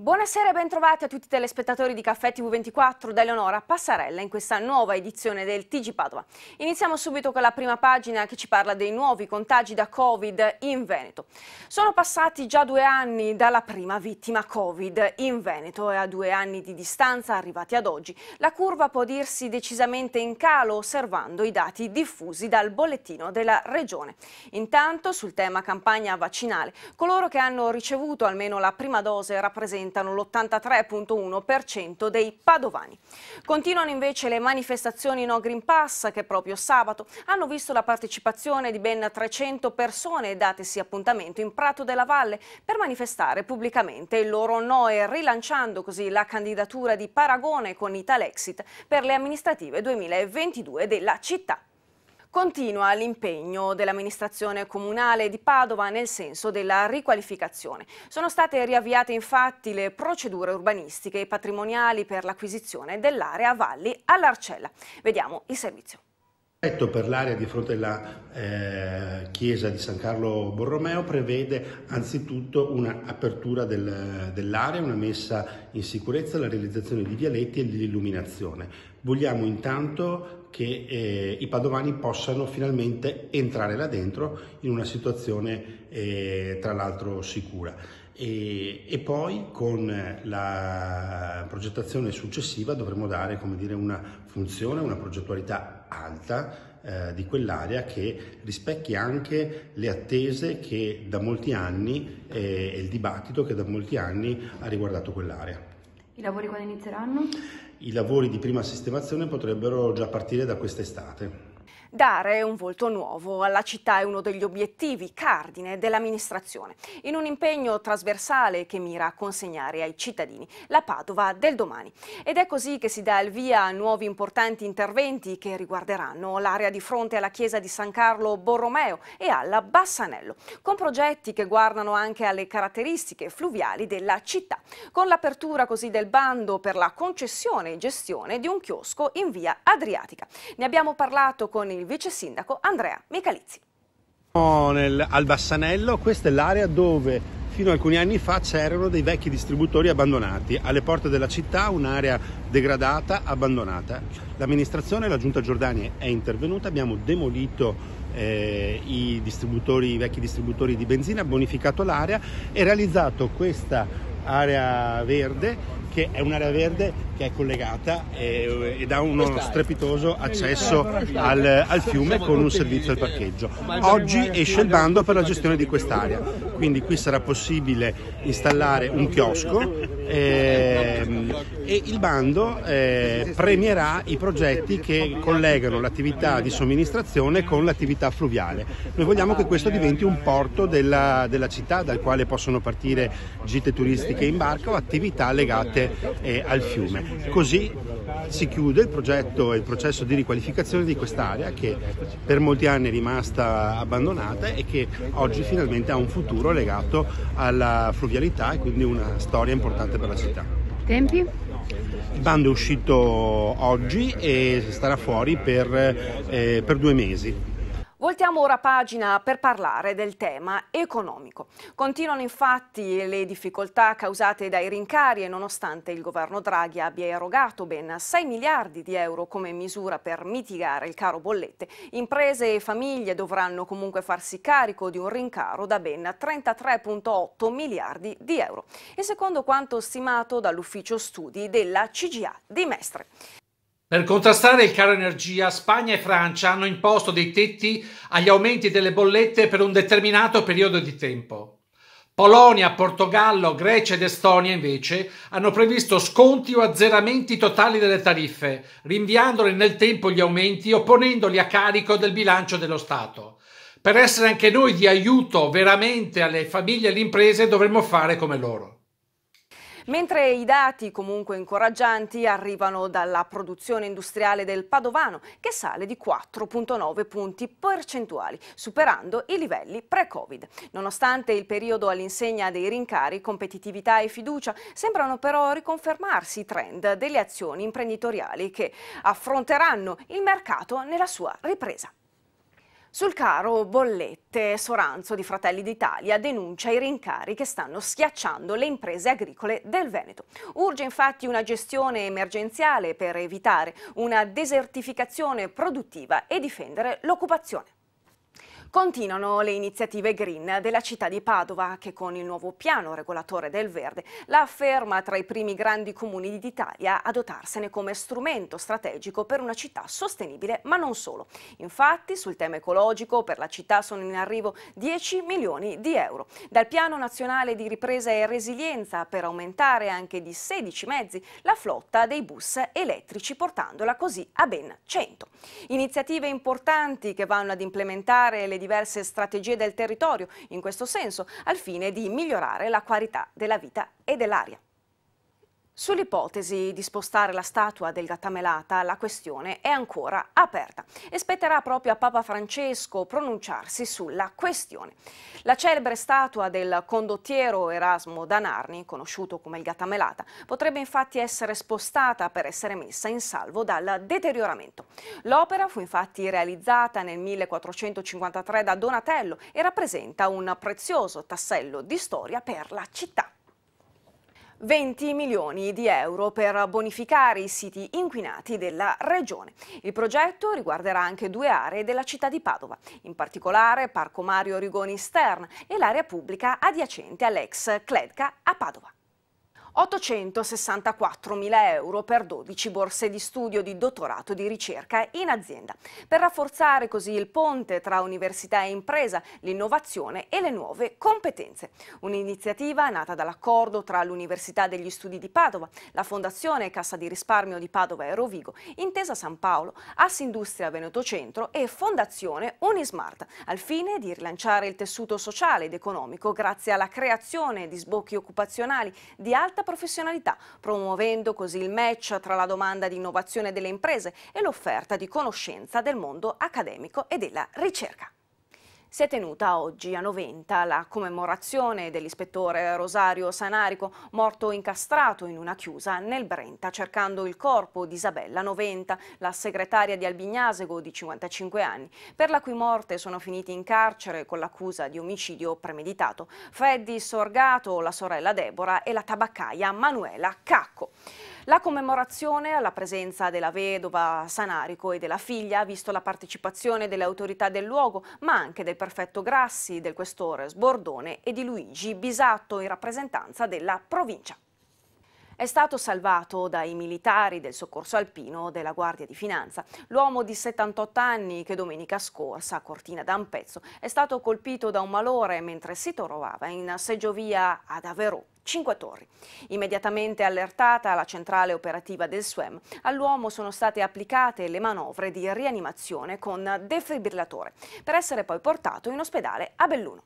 Buonasera e bentrovati a tutti i telespettatori di Caffè TV24 da Eleonora Passarella in questa nuova edizione del TG Padova. Iniziamo subito con la prima pagina che ci parla dei nuovi contagi da Covid in Veneto. Sono passati già due anni dalla prima vittima Covid in Veneto e a due anni di distanza arrivati ad oggi la curva può dirsi decisamente in calo osservando i dati diffusi dal bollettino della Regione. Intanto sul tema campagna vaccinale coloro che hanno ricevuto almeno la prima dose rappresentano rappresentano l'83.1% dei padovani. Continuano invece le manifestazioni No Green Pass che proprio sabato hanno visto la partecipazione di ben 300 persone datesi appuntamento in Prato della Valle per manifestare pubblicamente il loro no e rilanciando così la candidatura di Paragone con Italexit per le amministrative 2022 della città. Continua l'impegno dell'amministrazione comunale di Padova nel senso della riqualificazione. Sono state riavviate infatti le procedure urbanistiche e patrimoniali per l'acquisizione dell'area Valli all'Arcella. Vediamo il servizio. Il per l'area di fronte alla eh, chiesa di San Carlo Borromeo prevede anzitutto un'apertura del, dell'area, una messa in sicurezza, la realizzazione di vialetti e l'illuminazione. Vogliamo intanto che eh, i padovani possano finalmente entrare là dentro in una situazione eh, tra l'altro sicura. E, e, poi con la progettazione successiva dovremo dare dire, una funzione, una progettualità alta eh, di quell'area che rispecchia anche le attese che da molti anni eh, e il dibattito che da molti anni ha riguardato quell'area. I lavori quando inizieranno? I lavori di prima sistemazione potrebbero già partire da quest'estate. Dare un volto nuovo alla città è uno degli obiettivi cardine dell'amministrazione, in un impegno trasversale che mira a consegnare ai cittadini la Padova del domani. Ed è così che si dà il via a nuovi importanti interventi che riguarderanno l'area di fronte alla chiesa di San Carlo Borromeo e alla Bassanello, con progetti che guardano anche alle caratteristiche fluviali della città, con l'apertura così del bando per la concessione e gestione di un chiosco in via Adriatica. Ne abbiamo parlato con il il vice sindaco Andrea Michalizzi. Nel, al Bassanello, questa è l'area dove fino a alcuni anni fa c'erano dei vecchi distributori abbandonati, alle porte della città un'area degradata, abbandonata. L'amministrazione, la Giunta Giordani è intervenuta, abbiamo demolito eh, i, distributori, i vecchi distributori di benzina, bonificato l'area e realizzato questa area verde che è un'area verde che è collegata e, ed ha uno strepitoso accesso al, al, fiume con un servizio al parcheggio. Oggi esce il bando per la gestione di quest'area, quindi qui sarà possibile installare un chiosco eh, e il bando eh, premierà i progetti che collegano l'attività di somministrazione con l'attività fluviale. Noi vogliamo che questo diventi un porto della, della città dal quale possono partire gite turistiche in barca o attività legate direttamente eh, al fiume. Così si chiude il progetto e il processo di riqualificazione di quest'area che per molti anni è rimasta abbandonata e che oggi finalmente ha un futuro legato alla fluvialità e quindi una storia importante per la città. Tempi? Il bando è uscito oggi e starà fuori per, eh, per due mesi. Voltiamo ora pagina per parlare del tema economico. Continuano infatti le difficoltà causate dai rincari e nonostante il governo Draghi abbia erogato ben 6 miliardi di euro come misura per mitigare il caro bollette, imprese e famiglie dovranno comunque farsi carico di un rincaro da ben 33,8 miliardi di euro e secondo quanto stimato dall'ufficio studi della CGA di Mestre. Per contrastare il caro energia, Spagna e Francia hanno imposto dei tetti agli aumenti delle bollette per un determinato periodo di tempo. Polonia, Portogallo, Grecia ed Estonia invece hanno previsto sconti o azzeramenti totali delle tariffe, rinviandole nel tempo gli aumenti o ponendoli a carico del bilancio dello Stato. Per essere anche noi di aiuto veramente alle famiglie e alle imprese dovremmo fare come loro. Mentre i dati comunque incoraggianti arrivano dalla produzione industriale del Padovano che sale di 4,9 punti percentuali, superando i livelli pre-Covid. Nonostante il periodo all'insegna dei rincari, competitività e fiducia sembrano però riconfermarsi i trend delle azioni imprenditoriali che affronteranno il mercato nella sua ripresa. Sul caro bollette, Soranzo di Fratelli d'Italia denuncia i rincari che stanno schiacciando le imprese agricole del Veneto. Urge infatti una gestione emergenziale per evitare una desertificazione produttiva e difendere l'occupazione. Continuano le iniziative green della città di Padova che con il nuovo piano regolatore del verde la afferma tra i primi grandi comuni d'Italia a dotarsene come strumento strategico per una città sostenibile ma non solo. Infatti sul tema ecologico per la città sono in arrivo 10 milioni di euro. Dal piano nazionale di ripresa e resilienza per aumentare anche di 16 mezzi la flotta dei bus elettrici portandola così a ben 100. Iniziative importanti che vanno ad implementare le le diverse strategie del territorio in questo senso, al fine di migliorare la qualità della vita e dell'aria. Sull'ipotesi di spostare la statua del Gattamelata la questione è ancora aperta e spetterà proprio a Papa Francesco pronunciarsi sulla questione. La celebre statua del condottiero Erasmo Danarni, conosciuto come il Gattamelata, potrebbe infatti essere spostata per essere messa in salvo dal deterioramento. L'opera fu infatti realizzata nel 1453 da Donatello e rappresenta un prezioso tassello di storia per la città. 20 milioni di euro per bonificare i siti inquinati della regione. Il progetto riguarderà anche due aree della città di Padova, in particolare Parco Mario Rigoni Stern e l'area pubblica adiacente all'ex Kledka a Padova. 864.000 euro per 12 borse di studio di dottorato di ricerca in azienda, per rafforzare così il ponte tra università e impresa, l'innovazione e le nuove competenze. Un'iniziativa nata dall'accordo tra l'Università degli Studi di Padova, la Fondazione Cassa di Risparmio di Padova e Rovigo, Intesa San Paolo, Assindustria Veneto Centro e Fondazione Unismart, al fine di rilanciare il tessuto sociale ed economico grazie alla creazione di sbocchi occupazionali di alta professionalità, promuovendo così il match tra la domanda di innovazione delle imprese e l'offerta di conoscenza del mondo accademico e della ricerca. Si è tenuta oggi a Noventa la commemorazione dell'ispettore Rosario Sanarico, morto incastrato in una chiusa nel Brenta, cercando il corpo di Isabella Noventa, la segretaria di Albignasego di 55 anni, per la cui morte sono finiti in carcere con l'accusa di omicidio premeditato Freddy Sorgato, la sorella Debora e la tabaccaia Manuela Cacco. La commemorazione alla presenza della vedova Sanarico e della figlia ha visto la partecipazione delle autorità del luogo, ma anche del prefetto Grassi, del questore Sbordone e di Luigi Bisatto in rappresentanza della provincia. È stato salvato dai militari del soccorso alpino della Guardia di Finanza. L'uomo di 78 anni che domenica scorsa a Cortina d'Ampezzo è stato colpito da un malore mentre si trovava in seggiovia ad Averò. Cinque torri. Immediatamente allertata la centrale operativa del SWEM, all'uomo sono state applicate le manovre di rianimazione con defibrillatore, per essere poi portato in ospedale a Belluno.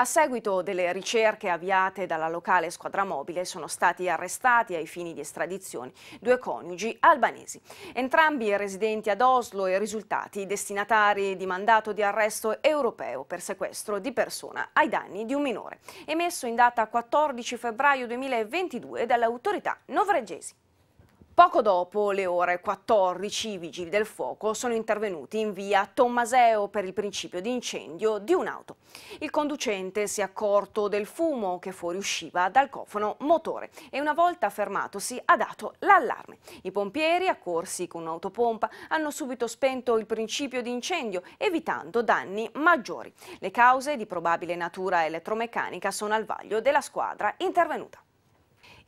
A seguito delle ricerche avviate dalla locale squadra mobile sono stati arrestati ai fini di estradizione due coniugi albanesi, entrambi residenti ad Oslo e risultati destinatari di mandato di arresto europeo per sequestro di persona ai danni di un minore, emesso in data 14 febbraio 2022 dalle autorità novreggesi. Poco dopo le ore 14 i vigili del fuoco sono intervenuti in via Tommaseo per il principio di incendio di un'auto. Il conducente si è accorto del fumo che fuoriusciva dal cofano motore e una volta fermatosi ha dato l'allarme. I pompieri, accorsi con un'autopompa, hanno subito spento il principio di incendio evitando danni maggiori. Le cause di probabile natura elettromeccanica sono al vaglio della squadra intervenuta.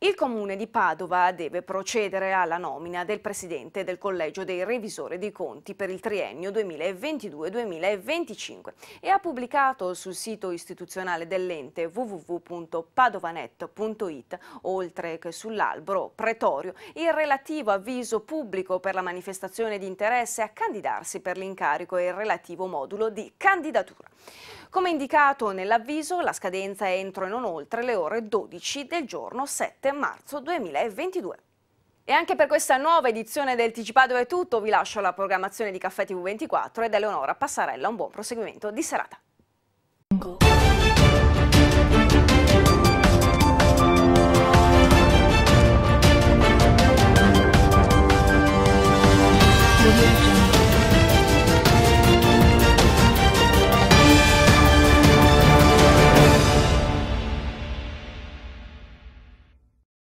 Il Comune di Padova deve procedere alla nomina del Presidente del Collegio dei Revisori dei Conti per il triennio 2022-2025 e ha pubblicato sul sito istituzionale dell'ente www.padovanet.it, oltre che sull'albero pretorio, il relativo avviso pubblico per la manifestazione di interesse a candidarsi per l'incarico e il relativo modulo di candidatura. Come indicato nell'avviso, la scadenza è entro e non oltre le ore 12 del giorno 7 7 marzo 2022. E anche per questa nuova edizione del Ticipado è tutto, vi lascio alla programmazione di Caffè TV24 ed Eleonora Passarella, un buon proseguimento di serata.